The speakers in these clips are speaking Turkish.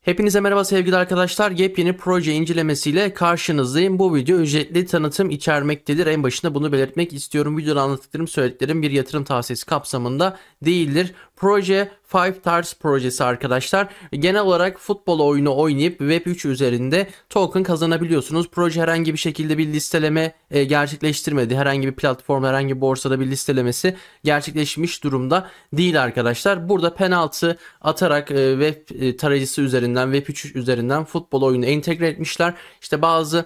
Hepinize merhaba sevgili arkadaşlar. Yepyeni proje incelemesiyle karşınızdayım. Bu video ücretli tanıtım içermektedir. En başında bunu belirtmek istiyorum. Videoda anlattıklarım, söylediklerim bir yatırım tavsiyesi kapsamında değildir. Proje Five Stars projesi arkadaşlar. Genel olarak futbol oyunu oynayıp Web3 üzerinde token kazanabiliyorsunuz. Proje herhangi bir şekilde bir listeleme e, gerçekleştirmedi. Herhangi bir platform, herhangi bir borsada bir listelemesi gerçekleşmiş durumda değil arkadaşlar. Burada penaltı atarak e, web e, tarayıcısı üzerinden, Web3 üzerinden futbol oyunu entegre etmişler. İşte bazı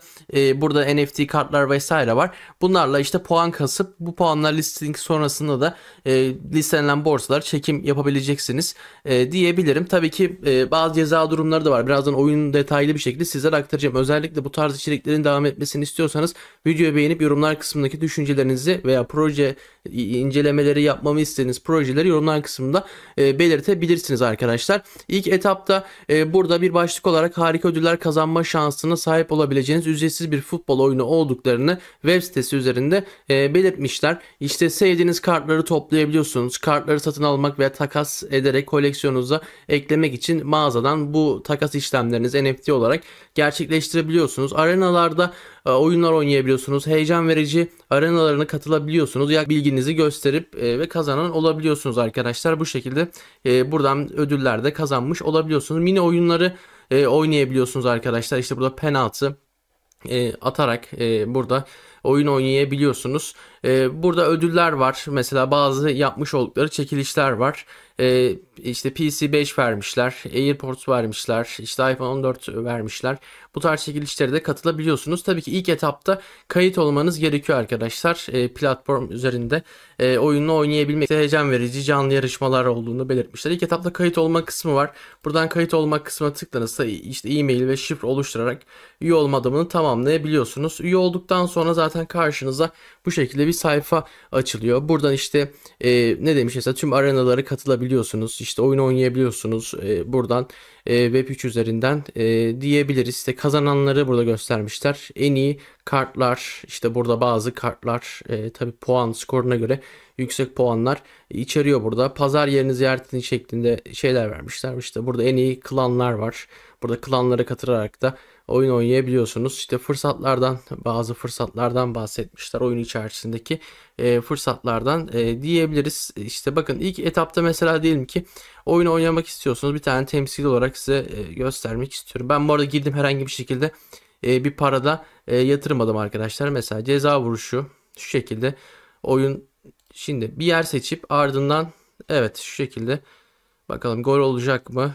burada NFT kartlar vesaire var. Bunlarla işte puan kasıp bu puanlar listing sonrasında da e, listelenen borsalar çekim yapabileceksiniz e, diyebilirim. Tabii ki e, bazı ceza durumları da var. Birazdan oyun detaylı bir şekilde sizlere aktaracağım. Özellikle bu tarz içeriklerin devam etmesini istiyorsanız videoyu beğenip yorumlar kısmındaki düşüncelerinizi veya proje incelemeleri yapmamı istediğiniz projeleri yorumlar kısmında e, belirtebilirsiniz arkadaşlar. İlk etapta e, burada bir başlık olarak harika ödüller kazanma şansına sahip olabileceğiniz ücretsiz bir futbol oyunu olduklarını web sitesi üzerinde e, belirtmişler. İşte sevdiğiniz kartları toplayabiliyorsunuz. Kartları satın almak veya takas ederek koleksiyonunuza eklemek için mağazadan bu takas işlemleriniz NFT olarak gerçekleştirebiliyorsunuz. Arenalarda ee, oyunlar oynayabiliyorsunuz. Heyecan verici arenalarına katılabiliyorsunuz. Ya bilginizi gösterip e, ve kazanan olabiliyorsunuz arkadaşlar. Bu şekilde e, buradan ödüller de kazanmış olabiliyorsunuz. Mini oyunları e, oynayabiliyorsunuz arkadaşlar. İşte burada penaltı atarak burada oyun oynayabiliyorsunuz. Ee, burada ödüller var. Mesela bazı yapmış oldukları çekilişler var. E, işte PC 5 vermişler, AirPods vermişler, işte iPhone 14 vermişler. Bu tarz çekilişlere de katılabiliyorsunuz. Tabii ki ilk etapta kayıt olmanız gerekiyor arkadaşlar. E, platform üzerinde e, oyununu oynayabilmek heyecan verici canlı yarışmalar olduğunu belirtmişler. İlk etapta kayıt olma kısmı var. Buradan kayıt olma kısmına tıklanırsa işte e-mail ve şifre oluşturarak üye olma adımını tamamlayabiliyorsunuz. Üye olduktan sonra zaten karşınıza bu şekilde bir sayfa açılıyor. Buradan işte e, ne demiş mesela tüm arenalara katılabiliyorsunuz. İşte oyun oynayabiliyorsunuz. E, buradan e, Web3 üzerinden e, diyebiliriz. İşte kazananları burada göstermişler. En iyi kartlar işte burada bazı kartlar e, tabi puan skoruna göre yüksek puanlar içeriyor burada. Pazar yerini ziyaret edin şeklinde şeyler vermişler. İşte burada en iyi klanlar var. Burada klanlara katılarak da oyun oynayabiliyorsunuz. İşte fırsatlardan bazı fırsatlardan bahsetmişler oyun içerisindeki e, fırsatlardan e, diyebiliriz. İşte bakın ilk etapta mesela diyelim ki oyunu oynamak istiyorsunuz. Bir tane temsil olarak size e, göstermek istiyorum. Ben bu arada girdim herhangi bir şekilde e, bir parada e, yatırmadım arkadaşlar. Mesela ceza vuruşu şu şekilde oyun şimdi bir yer seçip ardından evet şu şekilde bakalım gol olacak mı?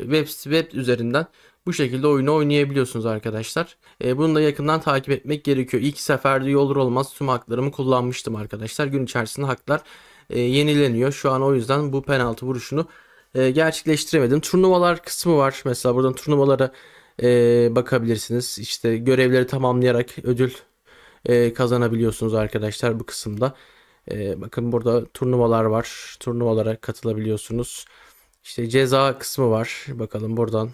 Web, web üzerinden bu şekilde oyunu oynayabiliyorsunuz arkadaşlar. E, bunu da yakından takip etmek gerekiyor. İlk seferde yolur olmaz tüm haklarımı kullanmıştım arkadaşlar. Gün içerisinde haklar e, yenileniyor. Şu an o yüzden bu penaltı vuruşunu e, gerçekleştiremedim. Turnuvalar kısmı var. Mesela buradan turnuvalara e, bakabilirsiniz. İşte görevleri tamamlayarak ödül e, kazanabiliyorsunuz arkadaşlar bu kısımda. E, bakın burada turnuvalar var. Turnuvalara katılabiliyorsunuz. İşte ceza kısmı var. Bakalım buradan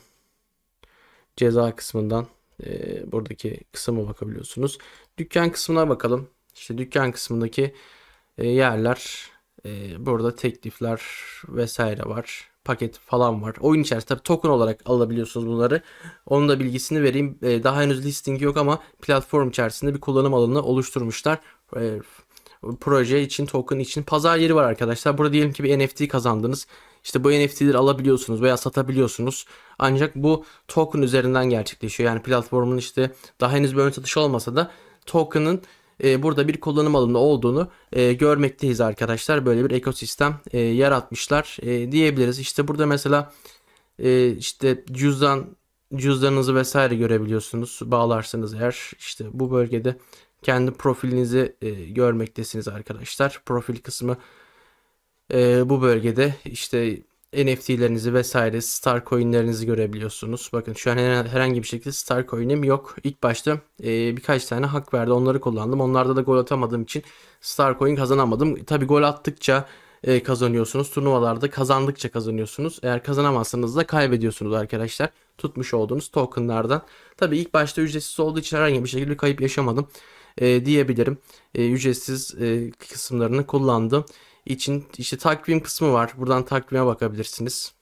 ceza kısmından e, buradaki kısma bakabiliyorsunuz. Dükkan kısmına bakalım. İşte dükkan kısmındaki e, yerler e, burada teklifler vesaire var. Paket falan var. Oyun içerisinde tabii token olarak alabiliyorsunuz bunları. Onun da bilgisini vereyim. E, daha henüz listing yok ama platform içerisinde bir kullanım alanı oluşturmuşlar. E, proje için, token için pazar yeri var arkadaşlar. Burada diyelim ki bir NFT kazandınız. İşte bu NFT'leri alabiliyorsunuz veya satabiliyorsunuz. Ancak bu token üzerinden gerçekleşiyor. Yani platformun işte daha henüz bir ön satış olmasa da token'ın e, burada bir kullanım alanı olduğunu e, görmekteyiz arkadaşlar. Böyle bir ekosistem e, yaratmışlar e, diyebiliriz. İşte burada mesela e, işte cüzdan cüzdanınızı vesaire görebiliyorsunuz. Bağlarsanız eğer işte bu bölgede kendi profilinizi e, görmektesiniz arkadaşlar. Profil kısmı e, bu bölgede işte NFT'lerinizi vesaire Star Coin'lerinizi görebiliyorsunuz. Bakın şu an herhangi bir şekilde Star Coin'im yok. İlk başta e, birkaç tane hak verdi. Onları kullandım. Onlarda da gol atamadığım için Star Coin kazanamadım. Tabi gol attıkça e, kazanıyorsunuz. Turnuvalarda kazandıkça kazanıyorsunuz. Eğer kazanamazsanız da kaybediyorsunuz arkadaşlar. Tutmuş olduğunuz tokenlardan. Tabi ilk başta ücretsiz olduğu için herhangi bir şekilde kayıp yaşamadım e, diyebilirim. E, ücretsiz e, kısımlarını kullandım. için işte takvim kısmı var. Buradan takvime bakabilirsiniz.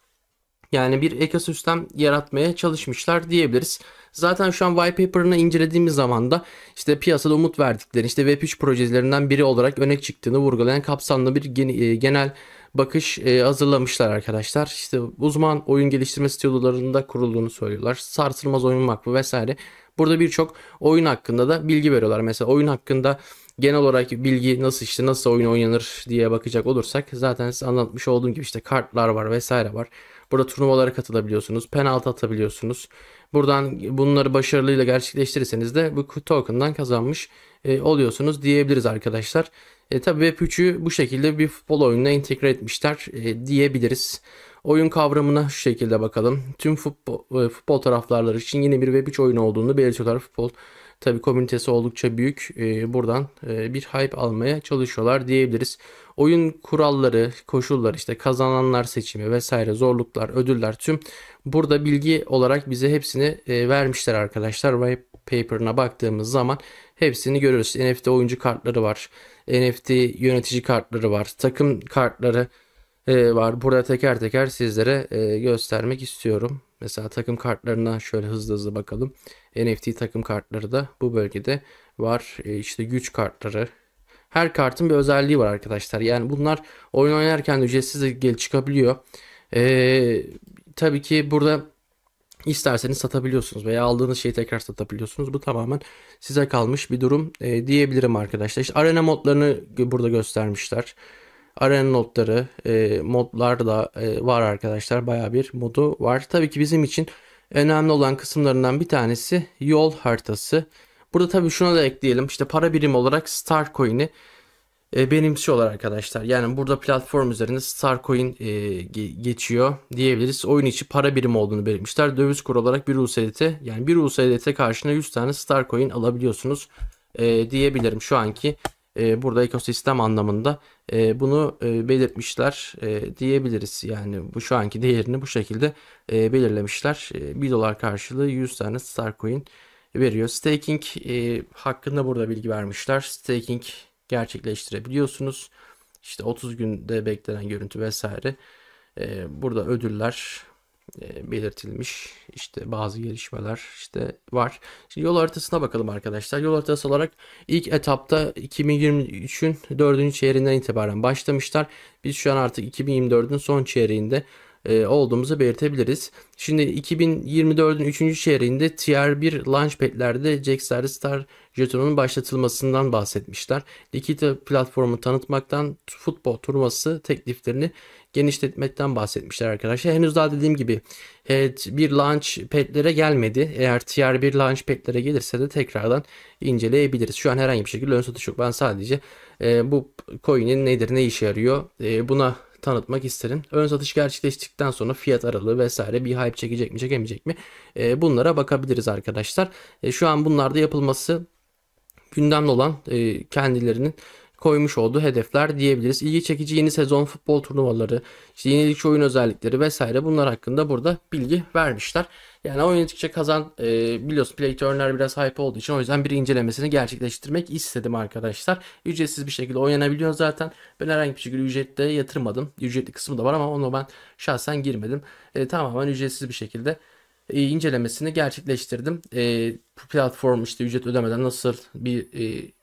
Yani bir ekosistem yaratmaya çalışmışlar diyebiliriz. Zaten şu an white paperını incelediğimiz zaman da işte piyasada umut verdikleri işte Web3 projelerinden biri olarak öne çıktığını vurgulayan kapsamlı bir e, genel bakış e, hazırlamışlar arkadaşlar. İşte uzman oyun geliştirme stüdyolarında kurulduğunu söylüyorlar. Sarsılmaz oyun vakfı vesaire. Burada birçok oyun hakkında da bilgi veriyorlar. Mesela oyun hakkında genel olarak bilgi nasıl işte nasıl oyun oynanır diye bakacak olursak zaten size anlatmış olduğum gibi işte kartlar var vesaire var. Burada turnuvalara katılabiliyorsunuz. Penaltı atabiliyorsunuz. Buradan bunları başarılıyla gerçekleştirirseniz de bu token'dan kazanmış e, oluyorsunuz diyebiliriz arkadaşlar. E, tabii Web3'ü bu şekilde bir futbol oyununa entegre etmişler e, diyebiliriz. Oyun kavramına şu şekilde bakalım. Tüm futbol, e, futbol taraflarları için yeni bir web 3 oyunu olduğunu belirtiyorlar. Futbol tabi komünitesi oldukça büyük. E, buradan e, bir hype almaya çalışıyorlar diyebiliriz. Oyun kuralları, koşullar işte kazananlar seçimi vesaire zorluklar, ödüller tüm burada bilgi olarak bize hepsini vermişler arkadaşlar. White paper'ına baktığımız zaman hepsini görüyoruz. NFT oyuncu kartları var. NFT yönetici kartları var. Takım kartları ee, var. Burada teker teker sizlere e, göstermek istiyorum. Mesela takım kartlarına şöyle hızlı hızlı bakalım. NFT takım kartları da bu bölgede var. E, işte güç kartları. Her kartın bir özelliği var arkadaşlar. Yani bunlar oyun oynarken ücretsiz de gel çıkabiliyor. E, tabii ki burada isterseniz satabiliyorsunuz veya aldığınız şeyi tekrar satabiliyorsunuz. Bu tamamen size kalmış bir durum e, diyebilirim arkadaşlar. İşte arena modlarını burada göstermişler. Arena notları, e, modlar da e, var arkadaşlar. Baya bir modu var. Tabii ki bizim için önemli olan kısımlarından bir tanesi yol haritası. Burada tabii şuna da ekleyelim. İşte para birimi olarak Star Coin'i e, benimsiyorlar arkadaşlar. Yani burada platform üzerinde Starcoin e, geçiyor diyebiliriz. Oyun içi para birimi olduğunu belirtmişler. Döviz kuru olarak 1 USDT yani 1 USDT karşına 100 tane Starcoin alabiliyorsunuz e, diyebilirim şu anki burada ekosistem anlamında bunu belirtmişler diyebiliriz. Yani bu şu anki değerini bu şekilde belirlemişler. E, 1 dolar karşılığı 100 tane starcoin veriyor. Staking hakkında burada bilgi vermişler. Staking gerçekleştirebiliyorsunuz. İşte 30 günde beklenen görüntü vesaire. burada ödüller e, belirtilmiş işte bazı gelişmeler işte var. Şimdi yol haritasına bakalım arkadaşlar. Yol haritası olarak ilk etapta 2023'ün 4. çeyreğinden itibaren başlamışlar. Biz şu an artık 2024'ün son çeyreğinde e, olduğumuzu belirtebiliriz. Şimdi 2024'ün 3. çeyreğinde tr 1 Launchpad'lerde Jackstar Star jetonunun başlatılmasından bahsetmişler. Likita platformu tanıtmaktan futbol turnuvası tekliflerini genişletmekten bahsetmişler arkadaşlar. Henüz daha dediğim gibi evet, bir launchpad'lere gelmedi. Eğer tr 1 launchpad'lere gelirse de tekrardan inceleyebiliriz. Şu an herhangi bir şekilde ön satış yok. Ben sadece e, bu coin'in nedir, ne işe yarıyor e, buna tanıtmak isterim. Ön satış gerçekleştikten sonra fiyat aralığı vesaire bir hype çekecek mi çekemeyecek mi e, bunlara bakabiliriz arkadaşlar. E, şu an bunlarda yapılması gündemli olan e, kendilerinin koymuş olduğu hedefler diyebiliriz. İlgi çekici yeni sezon futbol turnuvaları, işte yenilikçi oyun özellikleri vesaire bunlar hakkında burada bilgi vermişler. Yani oyun oynadıkça kazan e, biliyorsun Play to Earn'ler biraz hype olduğu için o yüzden bir incelemesini gerçekleştirmek istedim arkadaşlar. Ücretsiz bir şekilde oynanabiliyor zaten. Ben herhangi bir şekilde ücrette yatırmadım. Ücretli kısmı da var ama onu ben şahsen girmedim. E, tamamen ücretsiz bir şekilde e, incelemesini gerçekleştirdim. E, platform işte ücret ödemeden nasıl bir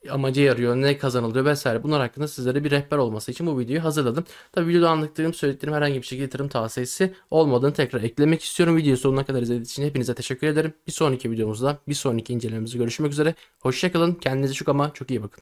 e, amaca yarıyor, ne kazanılıyor vesaire bunlar hakkında sizlere bir rehber olması için bu videoyu hazırladım. Tabi videoda anlattığım, söylediğim herhangi bir şekilde yatırım tavsiyesi olmadığını tekrar eklemek istiyorum. Videoyu sonuna kadar izlediğiniz için hepinize teşekkür ederim. Bir sonraki videomuzda, bir sonraki incelememizde görüşmek üzere. Hoşçakalın, kendinize çok ama çok iyi bakın.